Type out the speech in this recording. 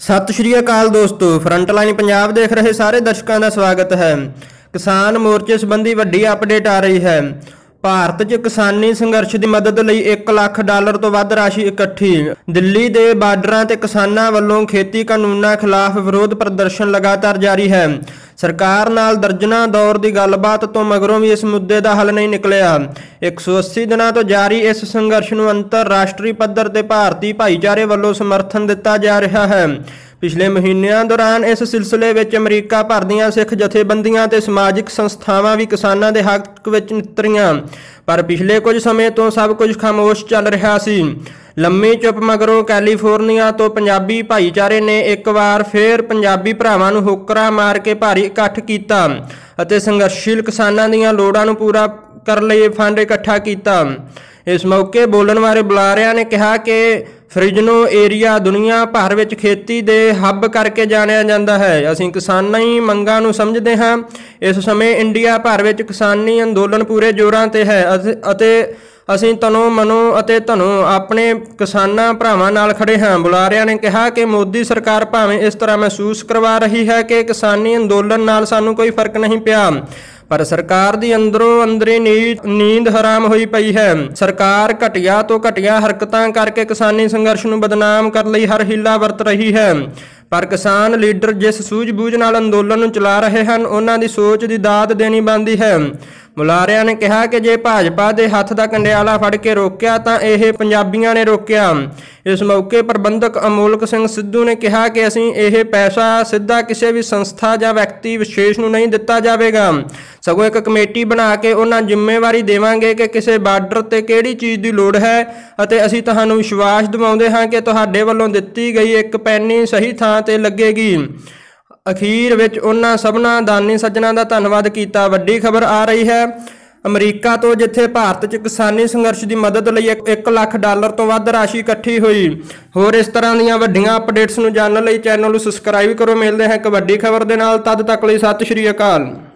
ਸਤਿ ਸ਼੍ਰੀ ਅਕਾਲ ਦੋਸਤੋ ਫਰੰਟਲਾਈਨ ਪੰਜਾਬ ਦੇਖ ਰਹੇ ਸਾਰੇ ਦਰਸ਼ਕਾਂ ਦਾ ਸਵਾਗਤ ਹੈ ਕਿਸਾਨ ਮੋਰਚੇ ਸੰਬੰਧੀ ਵੱਡੀ ਅਪਡੇਟ ਆ ਰਹੀ ਹੈ ਭਾਰਤ 'ਚ ਕਿਸਾਨੀ ਸੰਘਰਸ਼ ਦੀ ਮਦਦ ਲਈ 1 ਲੱਖ ਡਾਲਰ ਤੋਂ ਵੱਧ ਰਾਸ਼ੀ ਇਕੱਠੀ ਦਿੱਲੀ ਦੇ ਬਾਰਡਰਾਂ ਤੇ ਕਿਸਾਨਾਂ ਵੱਲੋਂ ਖੇਤੀ ਕਾਨੂੰਨਾਂ ਖਿਲਾਫ ਵਿਰੋਧ ਪ੍ਰਦਰਸ਼ਨ ਲਗਾਤਾਰ ਜਾਰੀ ਹੈ ਸਰਕਾਰ ਨਾਲ ਦਰਜਨਾ ਦੌਰ ਦੀ ਗੱਲਬਾਤ ਤੋਂ ਮਗਰੋਂ ਵੀ ਇਸ ਮੁੱਦੇ ਦਾ ਹੱਲ ਨਹੀਂ ਨਿਕਲਿਆ 180 ਦਿਨਾਂ ਤੋਂ ਜਾਰੀ ਇਸ ਸੰਘਰਸ਼ ਨੂੰ ਅੰਤਰਰਾਸ਼ਟਰੀ ਪੱਧਰ ਤੇ ਭਾਰਤੀ ਭਾਈਚਾਰੇ ਵੱਲੋਂ ਸਮਰਥਨ ਦਿੱਤਾ ਜਾ ਰਿਹਾ ਹੈ ਪਿਛਲੇ ਮਹੀਨਿਆਂ ਦੌਰਾਨ ਇਸ ਸਿਲਸਿਲੇ ਵਿੱਚ ਅਮਰੀਕਾ ਭਰ ਦੀਆਂ ਸਿੱਖ ਜਥੇਬੰਦੀਆਂ ਤੇ ਸਮਾਜਿਕ ਸੰਸਥਾਵਾਂ ਵੀ ਕਿਸਾਨਾਂ ਦੇ ਹੱਕ ਵਿੱਚ ਨਿਤਰੀਆਂ ਪਰ ਪਿਛਲੇ ਕੁਝ ਸਮੇਂ ਤੋਂ ਸਭ ਕੁਝ ਖਾਮੋਸ਼ ਚੱਲ ਰਿਹਾ ਸੀ ਲੰਮੀ ਚੁੱਪ ਮਗਰੋਂ ਕੈਲੀਫੋਰਨੀਆ ਤੋਂ ਪੰਜਾਬੀ ਭਾਈਚਾਰੇ ਨੇ ਇੱਕ ਵਾਰ ਫੇਰ ਪੰਜਾਬੀ ਭਰਾਵਾਂ ਨੂੰ ਹੁੱਕਰਾ ਮਾਰ ਕੇ ਭਾਰੀ ਇਕੱਠ ਕੀਤਾ ਅਤੇ ਸੰਘਰਸ਼ੀਲ ਕਿਸਾਨਾਂ ਦੀਆਂ ਲੋੜਾਂ ਨੂੰ ਪੂਰਾ ਕਰਨ ਲਈ ਫੰਡ ਇਕੱਠਾ ਕੀਤਾ ਇਸ ਮੌਕੇ ਬੋਲਣ ਵਾਲੇ ਬੁਲਾਰਿਆਂ ਨੇ ਕਿਹਾ ਕਿ ਫ੍ਰਿਜਨੋ ਏਰੀਆ ਦੁਨੀਆ ਭਰ ਵਿੱਚ ਖੇਤੀ ਦੇ ਹੱਬ ਕਰਕੇ ਜਾਣਿਆ ਜਾਂਦਾ ਹੈ ਅਸੀਂ ਕਿਸਾਨਾਂ ਹੀ ਮੰਗਾਂ ਨੂੰ ਸਮਝਦੇ ਹਾਂ ਇਸ ਸਮੇਂ ਇੰਡੀਆ ਭਰ ਵਿੱਚ ਕਿਸਾਨੀ ਅੰਦੋਲਨ ਪੂਰੇ ਜ਼ੋਰਾਂ ਤੇ ਹੈ ਅਤੇ ਅਸੀਂ ਤਨੋ ਮਨੋ ਅਤੇ ਤਨੋ ਆਪਣੇ ਕਿਸਾਨਾਂ ਭਰਾਵਾਂ ਨਾਲ ਖੜੇ ਹਾਂ ਬੁਲਾਰਿਆਂ ਨੇ ਕਿਹਾ ਕਿ ਮੋਦੀ ਸਰਕਾਰ ਭਾਵੇਂ ਇਸ ਤਰ੍ਹਾਂ ਮਹਿਸੂਸ ਕਰਵਾ ਰਹੀ ਹੈ ਕਿ ਕਿਸਾਨੀ ਅੰਦੋਲਨ ਨਾਲ ਸਾਨੂੰ ਕੋਈ ਫਰਕ ਨਹੀਂ ਪਿਆ ਪਰ ਸਰਕਾਰ ਦੀ ਅੰਦਰੋਂ ਅੰਦਰੇ ਨੀਂਦ ਹਰਾਮ ਹੋਈ ਪਈ ਹੈ ਸਰਕਾਰ ਘਟਿਆ ਤੋਂ ਘਟਿਆ ਹਰਕਤਾਂ ਕਰਕੇ ਕਿਸਾਨੀ ਸੰਘਰਸ਼ ਨੂੰ ਬਦਨਾਮ ਕਰਨ ਲਈ ਹਰ ਹਿੱਲਾ ਵਰਤ ਰਹੀ ਹੈ ਪਰ ਕਿਸਾਨ ਲੀਡਰ ਜਿਸ ਸੂਝ-ਬੂਝ ਨਾਲ ਅੰਦੋਲਨ ਨੂੰ ਚਲਾ ਰਹੇ ਹਨ ਉਹਨਾਂ ਦੀ ਸੋਚ ਦੀ ਦਾਤ ਦੇਣੀ ਬੰਦੀ ਹੈ ਮੁਲਾਰਿਆਂ ਨੇ ਕਿਹਾ ਕਿ ਜੇ ਭਾਜਪਾ ਦੇ ਹੱਥ ਦਾ ਕੰਡਿਆਲਾ ਫੜ ਕੇ ਰੋਕਿਆ ਤਾਂ ਇਹ ਪੰਜਾਬੀਆਂ ਨੇ ਰੋਕਿਆ ਇਸ ਮੌਕੇ ਪ੍ਰਬੰਧਕ ਅਮੋਲਕ ਸਿੰਘ ਸਿੱਧੂ ਨੇ ਕਿਹਾ ਕਿ ਅਸੀਂ ਇਹ ਪੈਸਾ ਸਿੱਧਾ ਕਿਸੇ ਵੀ ਸੰਸਥਾ ਜਾਂ ਵਿਅਕਤੀ ਵਿਸ਼ੇਸ਼ ਨੂੰ ਨਹੀਂ ਦਿੱਤਾ ਜਾਵੇਗਾ ਸਗੋਂ ਇੱਕ ਕਮੇਟੀ ਬਣਾ ਕੇ ਉਹਨਾਂ ਜ਼ਿੰਮੇਵਾਰੀ ਦੇਵਾਂਗੇ ਕਿ ਕਿਸੇ ਬਾਰਡਰ ਤੇ ਕਿਹੜੀ ਚੀਜ਼ ਦੀ ਲੋੜ ਹੈ ਅਤੇ ਅਸੀਂ ਤੁਹਾਨੂੰ ਵਿਸ਼ਵਾਸ ਦਿਵਾਉਂਦੇ ਹਾਂ ਕਿ ਤੁਹਾਡੇ ਵੱਲੋਂ ਦਿੱਤੀ ਗਈ ਇੱਕ ਪੈਨੀ ਸਹੀ ਥਾਂ ਤੇ ਲੱਗੇਗੀ ਅਖੀਰ ਵਿੱਚ ਉਹਨਾਂ ਸਭਨਾ ਦਾਨੀ ਸੱਜਣਾ ਦਾ ਧੰਨਵਾਦ ਕੀਤਾ ਵੱਡੀ ਖਬਰ ਆ ਰਹੀ ਹੈ ਅਮਰੀਕਾ ਤੋਂ ਜਿੱਥੇ ਭਾਰਤ 'ਚ ਕਿਸਾਨੀ ਸੰਘਰਸ਼ ਦੀ ਮਦਦ ਲਈ 1 ਲੱਖ ਡਾਲਰ ਤੋਂ ਵੱਧ ਰਾਸ਼ੀ ਇਕੱਠੀ ਹੋਈ ਹੋਰ ਇਸ ਤਰ੍ਹਾਂ ਦੀਆਂ ਵੱਡੀਆਂ ਅਪਡੇਟਸ ਨੂੰ ਜਾਣਨ ਲਈ ਚੈਨਲ ਨੂੰ ਸਬਸਕ੍ਰਾਈਬ ਕਰੋ ਮਿਲਦੇ ਹਾਂ ਇੱਕ ਵੱਡੀ ਖਬਰ ਦੇ ਨਾਲ ਤਦ ਤੱਕ ਲਈ ਸਤਿ ਸ਼੍ਰੀ ਅਕਾਲ